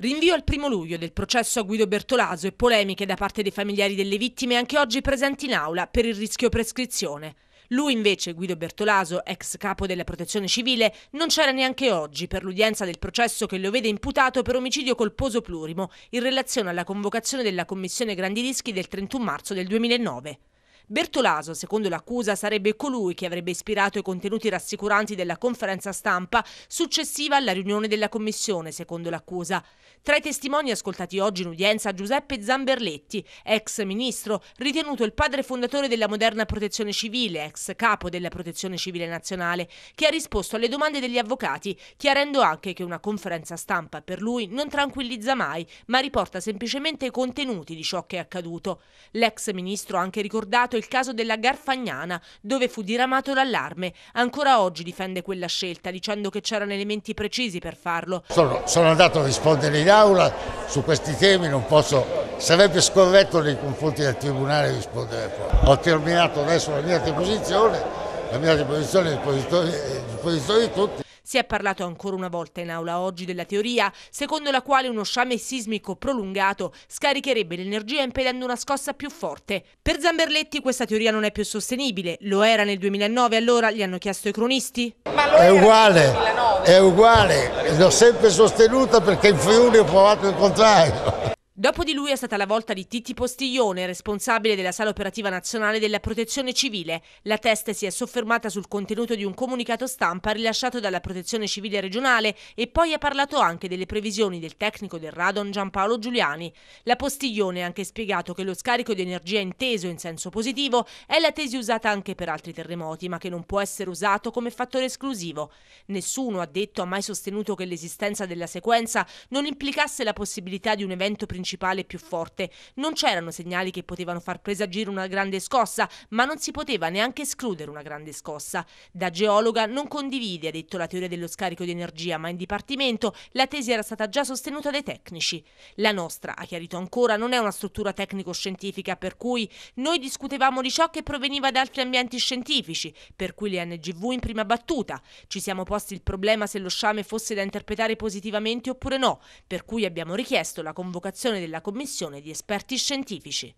Rinvio al primo luglio del processo a Guido Bertolaso e polemiche da parte dei familiari delle vittime anche oggi presenti in aula per il rischio prescrizione. Lui invece, Guido Bertolaso, ex capo della protezione civile, non c'era neanche oggi per l'udienza del processo che lo vede imputato per omicidio colposo plurimo in relazione alla convocazione della Commissione Grandi Rischi del 31 marzo del 2009. Bertolaso, secondo l'accusa, sarebbe colui che avrebbe ispirato i contenuti rassicuranti della conferenza stampa successiva alla riunione della commissione, secondo l'accusa. Tra i testimoni ascoltati oggi in udienza Giuseppe Zamberletti, ex ministro, ritenuto il padre fondatore della moderna protezione civile, ex capo della protezione civile nazionale, che ha risposto alle domande degli avvocati, chiarendo anche che una conferenza stampa per lui non tranquillizza mai, ma riporta semplicemente i contenuti di ciò che è accaduto. L'ex ministro ha anche ricordato il caso della Garfagnana, dove fu diramato l'allarme. Ancora oggi difende quella scelta, dicendo che c'erano elementi precisi per farlo. Sono, sono andato a rispondere in aula su questi temi, non posso sarebbe scorretto nei confronti del Tribunale rispondere Ho terminato adesso la mia deposizione, la mia deposizione è disposizione di tutti. Si è parlato ancora una volta in aula oggi della teoria secondo la quale uno sciame sismico prolungato scaricherebbe l'energia impedendo una scossa più forte. Per Zamberletti questa teoria non è più sostenibile, lo era nel 2009 allora, gli hanno chiesto i cronisti. Ma è uguale, è uguale, l'ho sempre sostenuta perché in Friuli ho provato il contrario. Dopo di lui è stata la volta di Titti Postiglione, responsabile della Sala Operativa Nazionale della Protezione Civile. La testa si è soffermata sul contenuto di un comunicato stampa rilasciato dalla Protezione Civile regionale e poi ha parlato anche delle previsioni del tecnico del radon Giampaolo Giuliani. La Postiglione ha anche spiegato che lo scarico di energia inteso in senso positivo è la tesi usata anche per altri terremoti, ma che non può essere usato come fattore esclusivo. Nessuno ha detto ha mai sostenuto che l'esistenza della sequenza non implicasse la possibilità di un evento principale principale più forte. Non c'erano segnali che potevano far presagire una grande scossa, ma non si poteva neanche escludere una grande scossa. Da geologa non condivide, ha detto, la teoria dello scarico di energia, ma in dipartimento la tesi era stata già sostenuta dai tecnici. La nostra, ha chiarito ancora, non è una struttura tecnico-scientifica, per cui noi discutevamo di ciò che proveniva da altri ambienti scientifici, per cui le NGV in prima battuta. Ci siamo posti il problema se lo sciame fosse da interpretare positivamente oppure no, per cui abbiamo richiesto la convocazione della commissione di esperti scientifici.